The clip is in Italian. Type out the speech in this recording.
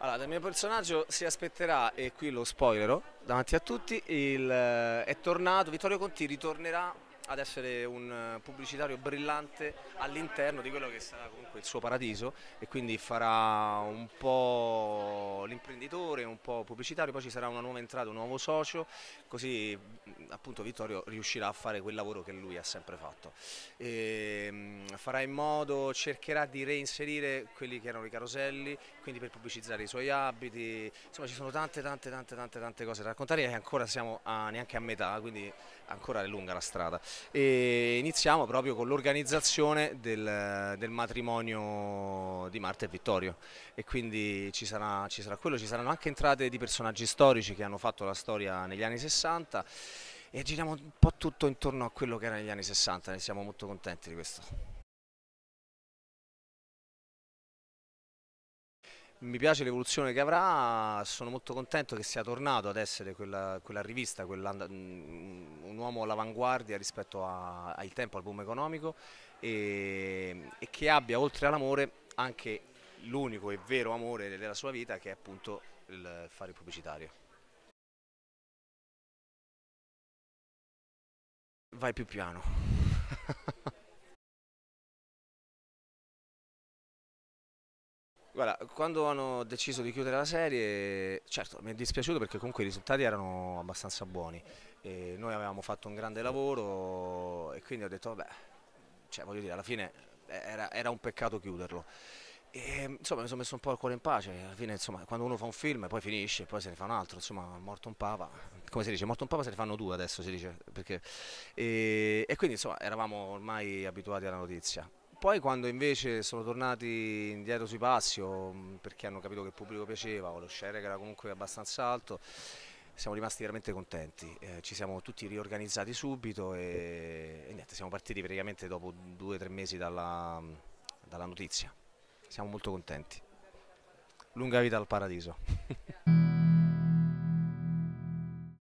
Allora, dal mio personaggio si aspetterà, e qui lo spoilerò davanti a tutti, il, eh, è tornato, Vittorio Conti ritornerà ad essere un eh, pubblicitario brillante all'interno di quello che sarà comunque il suo paradiso e quindi farà un po' l'imprenditore, un po' pubblicitario, poi ci sarà una nuova entrata, un nuovo socio, così appunto Vittorio riuscirà a fare quel lavoro che lui ha sempre fatto. E ehm, farà in modo, cercherà di reinserire quelli che erano i caroselli, quindi per pubblicizzare i suoi abiti, insomma ci sono tante tante tante tante tante cose da raccontare e ancora siamo a, neanche a metà, quindi ancora è lunga la strada. E iniziamo proprio con l'organizzazione del, del, matrimonio di Marta e Vittorio e quindi ci sarà, ci sarà quello, ci saranno anche entrate di personaggi storici che hanno fatto la storia negli anni 60 e giriamo un po' tutto intorno a quello che era negli anni 60, ne siamo molto contenti di questo. mi piace l'evoluzione che avrà, sono molto contento che sia tornato ad essere quella, quella rivista, mm, un uomo all'avanguardia rispetto a, al tempo, al boom economico e, e che abbia oltre all'amore anche l'unico e vero amore della sua vita che è appunto il fare il pubblicitario. Vai più piano. Guarda, quando hanno deciso di chiudere la serie, certo mi è dispiaciuto perché comunque i risultati erano abbastanza buoni. E noi avevamo fatto un grande lavoro e quindi ho detto, vabbè, cioè, voglio dire, alla fine eh, era, era un peccato chiuderlo. E, insomma mi sono messo un po' il cuore in pace, alla fine insomma quando uno fa un film poi finisce, poi se ne fa un altro, insomma morto un papa, come si dice, morto un papa se ne fanno due adesso si dice, perché... e, e quindi insomma eravamo ormai abituati alla notizia. Poi quando invece sono tornati indietro sui passi o, mm, perché hanno capito che il pubblico piaceva o lo share che era comunque abbastanza alto, siamo rimasti veramente contenti. Eh, ci siamo tutti riorganizzati subito e, e niente, siamo partiti praticamente dopo due o tre mesi dalla, mm, dalla notizia. Siamo molto contenti. Lunga vita al paradiso.